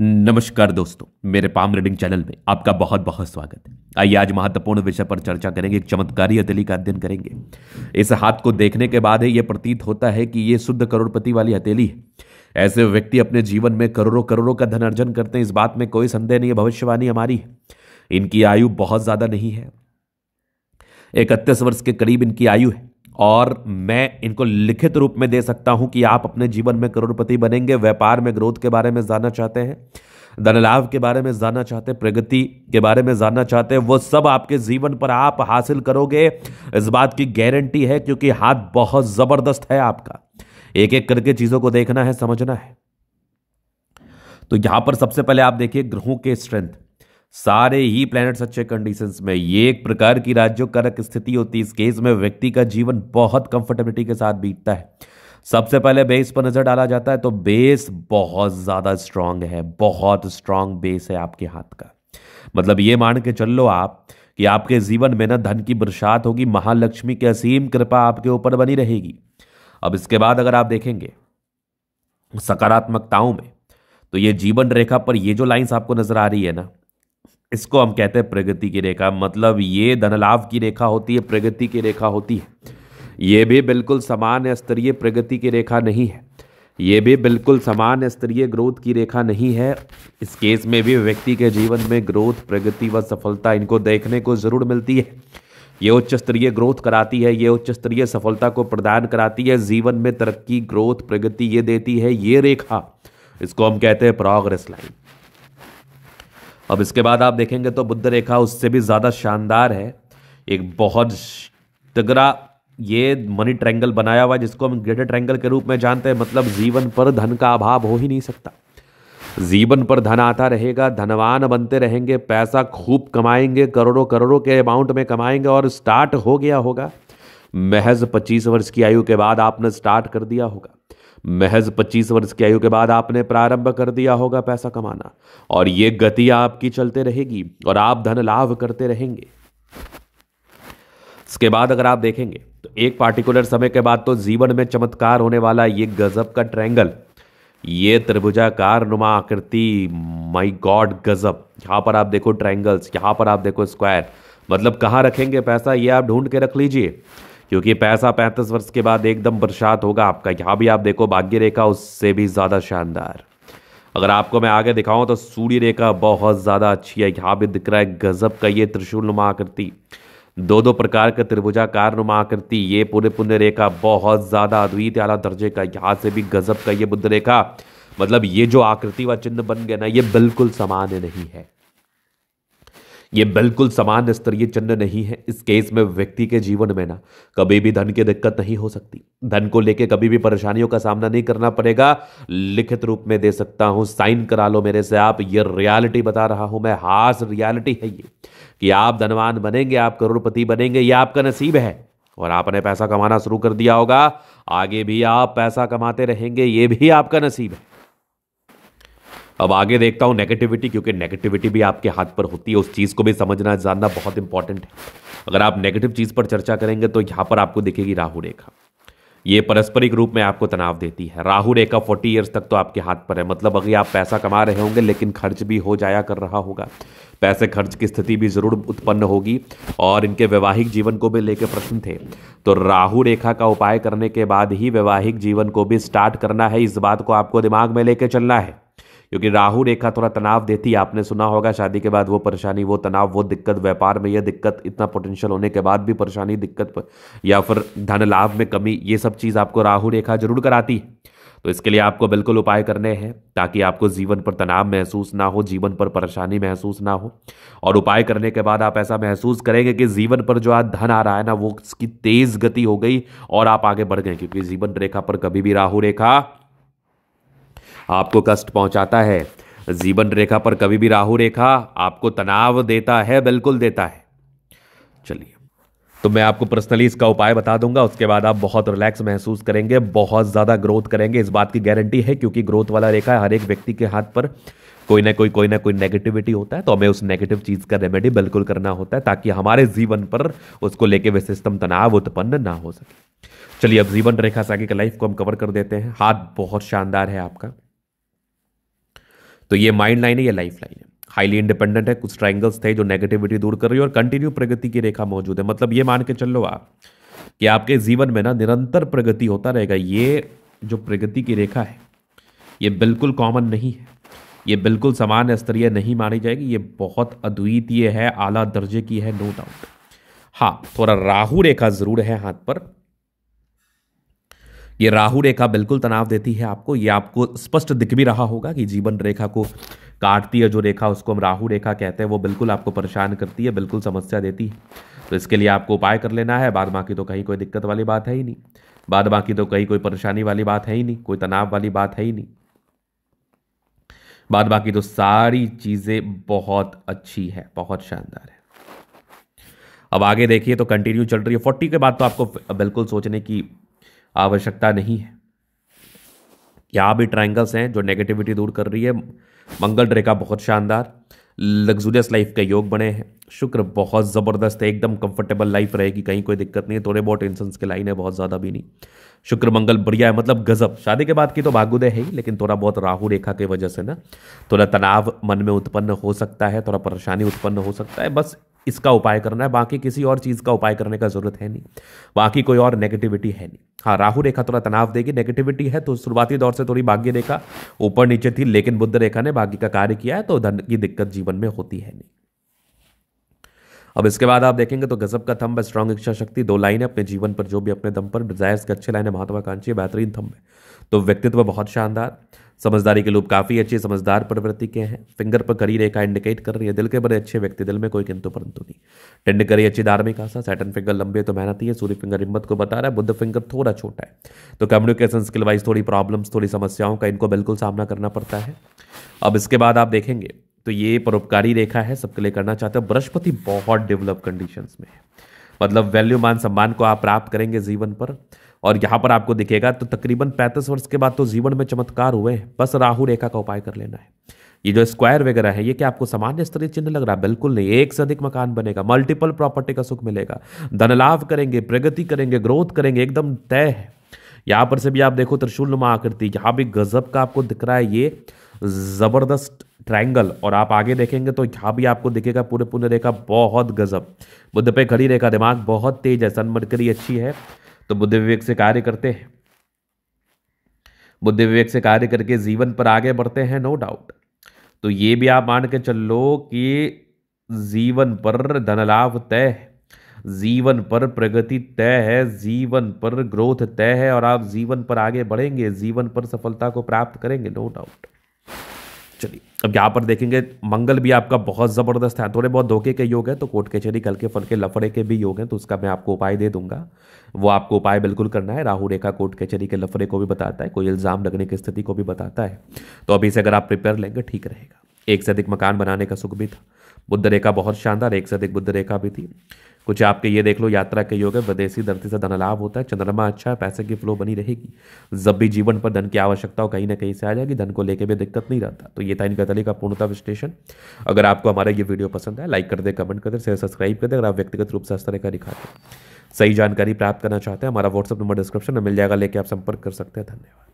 नमस्कार दोस्तों मेरे पाम रीडिंग चैनल में आपका बहुत बहुत स्वागत है आइए आज महत्वपूर्ण विषय पर चर्चा करेंगे एक चमत्कारी हथेली का अध्ययन करेंगे इस हाथ को देखने के बाद यह प्रतीत होता है कि ये शुद्ध करोड़पति वाली हथेली है ऐसे व्यक्ति अपने जीवन में करोड़ों करोड़ों का धन अर्जन करते हैं इस बात में कोई संदेह नहीं है भविष्यवाणी हमारी है इनकी आयु बहुत ज़्यादा नहीं है इकतीस वर्ष के करीब इनकी आयु है और मैं इनको लिखित रूप में दे सकता हूं कि आप अपने जीवन में करोड़पति बनेंगे व्यापार में ग्रोथ के बारे में जानना चाहते हैं धन लाभ के बारे में जानना चाहते हैं प्रगति के बारे में जानना चाहते हैं वो सब आपके जीवन पर आप हासिल करोगे इस बात की गारंटी है क्योंकि हाथ बहुत ज़बरदस्त है आपका एक एक करके चीज़ों को देखना है समझना है तो यहां पर सबसे पहले आप देखिए ग्रहों के स्ट्रेंथ सारे ही प्लैनेट्स अच्छे कंडीशंस में ये एक प्रकार की राज्यों करक स्थिति होती है इस केस में व्यक्ति का जीवन बहुत कंफर्टेबिलिटी के साथ बीतता है सबसे पहले बेस पर नजर डाला जाता है तो बेस बहुत ज्यादा स्ट्रांग है बहुत स्ट्रांग बेस है आपके हाथ का मतलब ये मान के चल लो आप कि आपके जीवन में ना धन की बरसात होगी महालक्ष्मी की असीम कृपा आपके ऊपर बनी रहेगी अब इसके बाद अगर आप देखेंगे सकारात्मकताओं में तो ये जीवन रेखा पर ये जो लाइंस आपको नजर आ रही है ना इसको हम कहते हैं प्रगति की रेखा मतलब ये धनलाभ की रेखा होती है प्रगति की रेखा होती है ये भी बिल्कुल समान स्तरीय प्रगति की रेखा नहीं है ये भी बिल्कुल समान स्तरीय ग्रोथ की रेखा नहीं है इस केस में भी व्यक्ति के जीवन में ग्रोथ प्रगति व सफलता इनको देखने को ज़रूर मिलती है ये उच्च स्तरीय ग्रोथ कराती है ये उच्च स्तरीय सफलता को प्रदान कराती है जीवन में तरक्की ग्रोथ प्रगति ये देती है ये रेखा इसको हम कहते हैं प्रोग्रेस लाइन अब इसके बाद आप देखेंगे तो बुद्ध रेखा उससे भी ज़्यादा शानदार है एक बहुत तगड़ा ये मनी ट्रैंगल बनाया हुआ जिसको हम ग्रेटर ट्रैंगल के रूप में जानते हैं मतलब जीवन पर धन का अभाव हो ही नहीं सकता जीवन पर धन आता रहेगा धनवान बनते रहेंगे पैसा खूब कमाएंगे करोड़ों करोड़ों के अमाउंट में कमाएंगे और स्टार्ट हो गया होगा महज 25 वर्ष की आयु के बाद आपने स्टार्ट कर दिया होगा महज 25 वर्ष की आयु के बाद आपने प्रारंभ कर दिया होगा पैसा कमाना और ये गति आपकी चलते रहेगी और आप धन लाभ करते रहेंगे इसके बाद अगर आप देखेंगे तो एक पार्टिकुलर समय के बाद तो जीवन में चमत्कार होने वाला ये गजब का ट्रैंगल ये त्रिभुजाकार नुमा आकृति माई गॉड गजब यहां पर आप देखो ट्रैंगल्स यहां पर आप देखो स्क्वायर मतलब कहाँ रखेंगे पैसा ये आप ढूंढ के रख लीजिए क्योंकि पैसा पैंतीस वर्ष के बाद एकदम बरसात होगा आपका यहाँ भी आप देखो भाग्य रेखा उससे भी ज़्यादा शानदार अगर आपको मैं आगे दिखाऊं तो सूर्य रेखा बहुत ज़्यादा अच्छी है यहाँ भी दिख रहा है गजब का ये त्रिशूल नुमा आकृति दो दो प्रकार का त्रिभुजाकार नुमा आकृति ये पूरे पुण्य रेखा बहुत ज़्यादा अद्वित आला दर्जे का यहाँ से भी गजब का ये बुद्ध रेखा मतलब ये जो आकृति व चिन्ह बन गया ना ये बिल्कुल सामान्य नहीं है ये बिल्कुल समान स्तरीय चिन्ह नहीं है इस केस में व्यक्ति के जीवन में ना कभी भी धन की दिक्कत नहीं हो सकती धन को लेके कभी भी परेशानियों का सामना नहीं करना पड़ेगा लिखित रूप में दे सकता हूं साइन करा लो मेरे से आप ये रियलिटी बता रहा हूं मैं हास रियलिटी है ये कि आप धनवान बनेंगे आप करोड़पति बनेंगे ये आपका नसीब है और आपने पैसा कमाना शुरू कर दिया होगा आगे भी आप पैसा कमाते रहेंगे ये भी आपका नसीब है अब आगे देखता हूँ नेगेटिविटी क्योंकि नेगेटिविटी भी आपके हाथ पर होती है उस चीज़ को भी समझना जानना बहुत इंपॉर्टेंट है अगर आप नेगेटिव चीज़ पर चर्चा करेंगे तो यहाँ पर आपको दिखेगी राहु रेखा ये पारस्परिक रूप में आपको तनाव देती है राहु रेखा फोर्टी ईयर्स तक तो आपके हाथ पर है मतलब अगर आप पैसा कमा रहे होंगे लेकिन खर्च भी हो जाया कर रहा होगा पैसे खर्च की स्थिति भी जरूर उत्पन्न होगी और इनके वैवाहिक जीवन को भी लेकर प्रश्न थे तो राहु रेखा का उपाय करने के बाद ही वैवाहिक जीवन को भी स्टार्ट करना है इस बात को आपको दिमाग में लेकर चलना है क्योंकि राहु रेखा थोड़ा तनाव देती है आपने सुना होगा शादी के बाद वो परेशानी वो तनाव वो दिक्कत व्यापार में यह दिक्कत इतना पोटेंशियल होने के बाद भी परेशानी दिक्कत पर, या फिर धन लाभ में कमी ये सब चीज़ आपको राहु रेखा जरूर कराती है तो इसके लिए आपको बिल्कुल उपाय करने हैं ताकि आपको जीवन पर तनाव महसूस ना हो जीवन पर परेशानी महसूस ना हो और उपाय करने के बाद आप ऐसा महसूस करेंगे कि जीवन पर जो आज धन आ रहा है ना वो उसकी तेज़ गति हो गई और आप आगे बढ़ गए क्योंकि जीवन रेखा पर कभी भी राहु रेखा आपको कष्ट पहुंचाता है जीवन रेखा पर कभी भी राहु रेखा आपको तनाव देता है बिल्कुल देता है चलिए तो मैं आपको पर्सनली इसका उपाय बता दूंगा उसके बाद आप बहुत रिलैक्स महसूस करेंगे बहुत ज़्यादा ग्रोथ करेंगे इस बात की गारंटी है क्योंकि ग्रोथ वाला रेखा हर एक व्यक्ति के हाथ पर कोई ना कोई कोई ना कोई नेगेटिविटी होता है तो हमें उस नेगेटिव चीज़ का रेमेडी बिल्कुल करना होता है ताकि हमारे जीवन पर उसको लेके विशिष्टम तनाव उत्पन्न ना हो सके चलिए अब जीवन रेखा से आगे का लाइफ को हम कवर कर देते हैं हाथ बहुत शानदार है आपका तो ये माइंड लाइन है या लाइफ लाइन है हाईली इंडिपेंडेंट है कुछ ट्राइंगल्स थे जो नेगेटिविटी दूर कर रही है और कंटिन्यू प्रगति की रेखा मौजूद है मतलब ये मान के चल लो आप कि आपके जीवन में ना निरंतर प्रगति होता रहेगा ये जो प्रगति की रेखा है ये बिल्कुल कॉमन नहीं है ये बिल्कुल समान स्तरीय नहीं मानी जाएगी ये बहुत अद्वितीय है आला दर्जे की है नो डाउट हाँ थोड़ा राहु रेखा ज़रूर है हाथ पर ये राहु रेखा बिल्कुल तनाव देती है आपको ये आपको स्पष्ट दिख भी रहा होगा कि जीवन रेखा को काटती है जो रेखा उसको हम राहु रेखा कहते हैं वो बिल्कुल आपको परेशान करती है बिल्कुल समस्या देती है तो इसके लिए आपको उपाय कर लेना है बाद बाकी तो कहीं कोई दिक्कत वाली बात है ही नहीं बाद बाकी तो कहीं कोई परेशानी वाली बात है ही नहीं कोई तनाव वाली बात है ही नहीं बाद बाकी तो सारी चीज़ें बहुत अच्छी है बहुत शानदार है अब आगे देखिए तो कंटिन्यू चल रही है फोर्टी के बाद तो आपको बिल्कुल सोचने की आवश्यकता नहीं है यहाँ भी ट्राइंगल्स हैं जो नेगेटिविटी दूर कर रही है मंगल रेखा बहुत शानदार लग्जूरियस लाइफ के योग बने हैं शुक्र बहुत ज़बरदस्त है एकदम कंफर्टेबल लाइफ रहेगी कहीं कोई दिक्कत नहीं है थोड़े बहुत टेंशन के लाइन है बहुत ज़्यादा भी नहीं शुक्र मंगल बढ़िया है मतलब गजब शादी के बाद की तो भागुदय है ही लेकिन थोड़ा बहुत राहु रेखा की वजह से ना थोड़ा तनाव मन में उत्पन्न हो सकता है थोड़ा परेशानी उत्पन्न हो सकता है बस इसका उपाय करना है बाकी किसी और चीज़ का उपाय करने का जरूरत है नहीं बाकी कोई और नेगेटिविटी है नहीं हाँ राहु रेखा थोड़ा तनाव देगी नेगेटिविटी है तो शुरुआती दौर से थोड़ी भाग्य रेखा ऊपर नीचे थी लेकिन बुद्ध रेखा ने भाग्य का कार्य किया है तो धन की दिक्कत जीवन में होती है नहीं अब इसके बाद आप देखेंगे तो गजब का थम्ब है स्ट्रांग इच्छा शक्ति दो लाइन है अपने जीवन पर जो भी अपने दम पर डिजायर्स के अच्छे लाइन है महत्वाकांक्षी बेहतरीन थम्ब है तो व्यक्तित्व बहुत शानदार समझदारी के लोग काफ़ी अच्छे समझदार प्रवृत्ति के हैं फिंगर पर करी रेखा इंडिकेट कर रही है दिल के बड़े अच्छे व्यक्ति दिल में कोई किंतु परंतु नहीं टेंड करी अच्छी धार्मिक आशा सैटन फिंगर लंबे तो मेहनती है सूर्य फिंगर हिम्मत को बता रहा है बुद्ध फिंगर थोड़ा छोटा है तो कम्युनिकेशन स्किल वाइज थोड़ी प्रॉब्लम्स थोड़ी समस्याओं का इनको बिल्कुल सामना करना पड़ता है अब इसके बाद आप देखेंगे तो ये परोपकारी रेखा है सबके लिए करना चाहते हो बृहस्पति बहुत डेवलप कंडीशंस में है मतलब वैल्यू मान सम्मान को आप प्राप्त करेंगे जीवन पर और यहाँ पर आपको दिखेगा तो तकरीबन पैंतीस वर्ष के बाद तो जीवन में चमत्कार हुए बस राहु रेखा का उपाय कर लेना है ये जो स्क्वायर वगैरह है ये क्या आपको सामान्य स्तरीय चिन्ह लग रहा है बिल्कुल नहीं एक से अधिक मकान बनेगा मल्टीपल प्रॉपर्टी का सुख मिलेगा धन लाभ करेंगे प्रगति करेंगे ग्रोथ करेंगे एकदम तय है यहाँ पर से भी आप देखो त्रिशूल नुमा आकृति यहाँ भी गजब का आपको दिख रहा है ये ज़बरदस्त ट्रायंगल और आप आगे देखेंगे तो यहाँ भी आपको दिखेगा पूरे पुण्य रेखा बहुत गजब बुद्ध पे खड़ी रेखा दिमाग बहुत तेज है सनमरकरी अच्छी है तो बुद्धि विवेक से कार्य करते हैं बुद्धि विवेक से कार्य करके जीवन पर आगे बढ़ते हैं नो डाउट तो ये भी आप मान के चल लो कि जीवन पर धनलाभ तय है जीवन पर प्रगति तय है जीवन पर ग्रोथ तय है और आप जीवन पर आगे बढ़ेंगे जीवन पर सफलता को प्राप्त करेंगे नो डाउट एक्चुअली अब यहाँ पर देखेंगे मंगल भी आपका बहुत ज़बरदस्त है थोड़े बहुत धोखे के योग है तो कोर्ट कचहरी हल्के फलके लफड़े के भी योग हैं तो उसका मैं आपको उपाय दे दूंगा वो आपको उपाय बिल्कुल करना है राहु रेखा कोर्ट कचहरी के लफड़े को भी बताता है कोई इल्ज़ाम लगने की स्थिति को भी बताता है तो अभी से अगर आप प्रिपेयर लेंगे ठीक रहेगा एक से अधिक मकान बनाने का सुख भी था बुद्ध रेखा बहुत शानदार एक से अधिक बुद्ध रेखा भी थी कुछ आपके ये देख लो यात्रा के योग है विदेशी धरती से धन लाभ होता है चंद्रमा अच्छा है पैसे की फ्लो बनी रहेगी जब भी जीवन पर धन की आवश्यकता हो कहीं ना कहीं से आ जाएगी धन को लेकर भी दिक्कत नहीं रहता तो ये था इनका तली का पूर्णता विश्लेषण अगर आपको हमारा ये वीडियो पसंद है लाइक कर दे कमेंट कर दे शेयर सब्सक्राइब कर दे अगर आप व्यक्तिगत रूप से इस तरह का दिखाते सही जानकारी प्राप्त करना चाहते हैं हमारा व्हाट्सअप नंबर डिस्क्रिप्शन में मिल जाएगा लेके आप संपर्क कर सकते हैं धन्यवाद